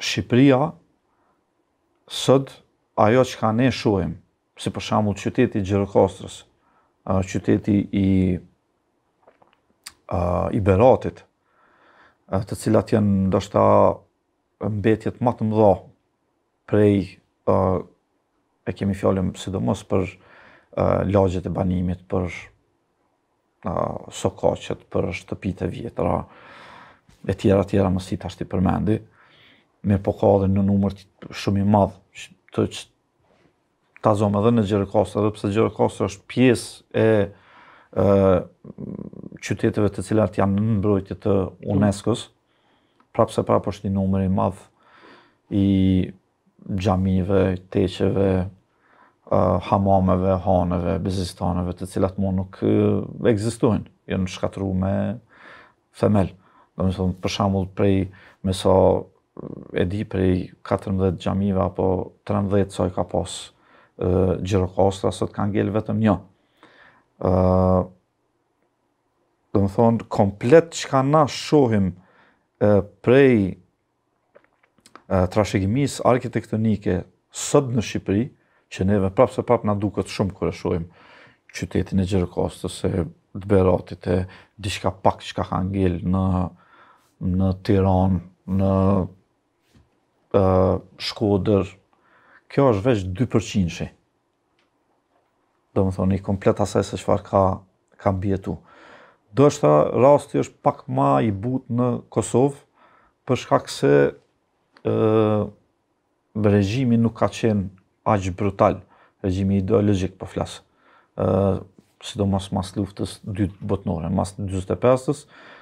Shqipëria sot ajo që ka ne shohim, si për shembull qyteti Gjirokastrës, qyteti i, i Beratit, të cilat janë ndoshta mbetjet më të mëdha prej e kemi fjallim sidomos për lagjet e banimit, për sokoqet, për shtëpitë vjetra, e tjera tjera mësit tash ti përmendi me po dhe në numër shumë i madh të që ta zonë edhe në Gjerëkosta, edhe pse Gjerëkosta është pjesë e, qyteteve të cilat janë në mbrojtje të UNESCO-s, prapse prapë është një numër i madh i xhamive, teqeve, hamameve, haneve, bezistaneve, të cilat mu nuk egzistojnë, jenë shkatru me themel. Dhe më thëmë, për shambull, prej me sa e di prej 14 gjamive apo 13 soj ka pos gjirokostra, sot ka ngell vetëm një. Dëmë thonë, komplet që ka na shohim prej uh, trashegimis arkitektonike sot në Shqipëri, që neve prapë se prapë na duket shumë kërë shohim qytetin e gjirokostës e të beratit e diçka pak që ka ngell në në Tiranë, në shkodër, kjo është veç 2% do më thonë i komplet asaj se qëfar ka ka bjetu. Do është ta rasti është pak ma i but në Kosovë, përshka këse regjimi nuk ka qenë aqë brutal, regjimi ideologik për po flasë. Sido mas mas luftës dytë botnore, mas 25-ës,